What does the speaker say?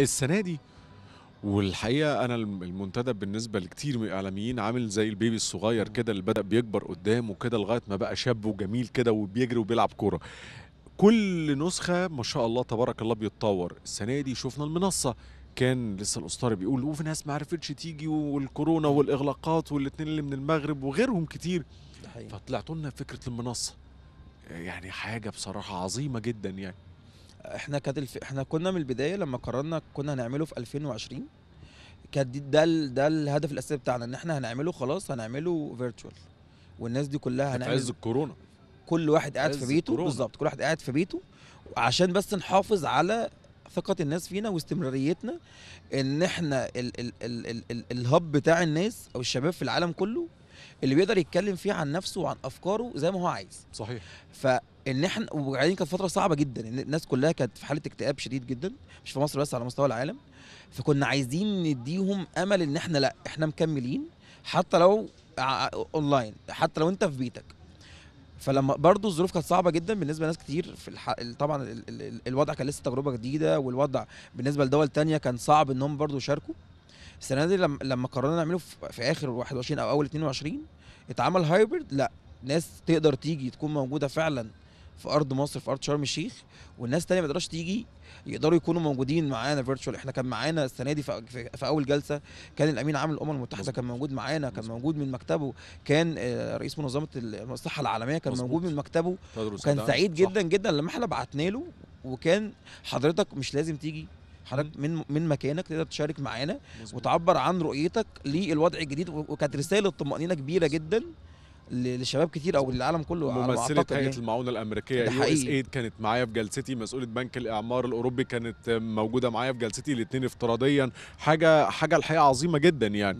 السنه دي والحقيقه انا المنتدى بالنسبه لكتير من الاعلاميين عامل زي البيبي الصغير كده اللي بدا بيكبر قدامه كده لغايه ما بقى شاب وجميل كده وبيجري وبيلعب كوره كل نسخه ما شاء الله تبارك الله بيتطور السنه دي شفنا المنصه كان لسه الاسطوري بيقول وفي ناس ما عرفتش تيجي والكورونا والاغلاقات والاتنين اللي من المغرب وغيرهم كتير فطلعتوا لنا فكره المنصه يعني حاجه بصراحه عظيمه جدا يعني احنا كانت الف... احنا كنا من البدايه لما قررنا كنا هنعمله في 2020 كانت ده ال... ده الهدف الاساسي بتاعنا ان احنا هنعمله خلاص هنعمله فيرتشوال والناس دي كلها هنعمل في عز الكورونا كل واحد قاعد في بيته بالظبط كل واحد قاعد في بيته عشان بس نحافظ على ثقة الناس فينا واستمراريتنا ان احنا ال ال ال ال ال الهب بتاع الناس او الشباب في العالم كله اللي بيقدر يتكلم فيه عن نفسه وعن افكاره زي ما هو عايز صحيح فان احنا وبعدين كانت فتره صعبه جدا الناس كلها كانت في حاله اكتئاب شديد جدا مش في مصر بس على مستوى العالم فكنا عايزين نديهم امل ان احنا لا احنا مكملين حتى لو اونلاين حتى لو انت في بيتك فلما برضه الظروف كانت صعبه جدا بالنسبه لناس كتير في الح... طبعا ال... ال... الوضع كان لسه تجربه جديده والوضع بالنسبه لدول تانية كان صعب انهم برضه يشاركوا السنه دي لما لما قررنا نعمله في اخر 21 او اول 22 اتعمل هايبرد لا ناس تقدر تيجي تكون موجوده فعلا في ارض مصر في ارض شرم الشيخ والناس تانية ما تقدرش تيجي يقدروا يكونوا موجودين معانا فيرتشوال احنا كان معانا السنه دي في, في, اول جلسه كان الامين عام الامم المتحده كان موجود معانا كان موجود من مكتبه كان آه، رئيس منظمه الصحه العالميه كان موجود من مكتبه كان سعيد جدا جدا لما احنا بعتنا له وكان حضرتك مش لازم تيجي حضرتك من من مكانك تقدر تشارك معانا وتعبر عن رؤيتك للوضع الجديد وكانت رساله طمانينه كبيره جدا لشباب كتير او للعالم كله ممثله هيئه يعني. المعونه الامريكيه يو اس ايد كانت معايا في جلستي مسؤوله بنك الاعمار الاوروبي كانت موجوده معايا في جلستي الاثنين افتراضيا حاجه حاجه الحقيقه عظيمه جدا يعني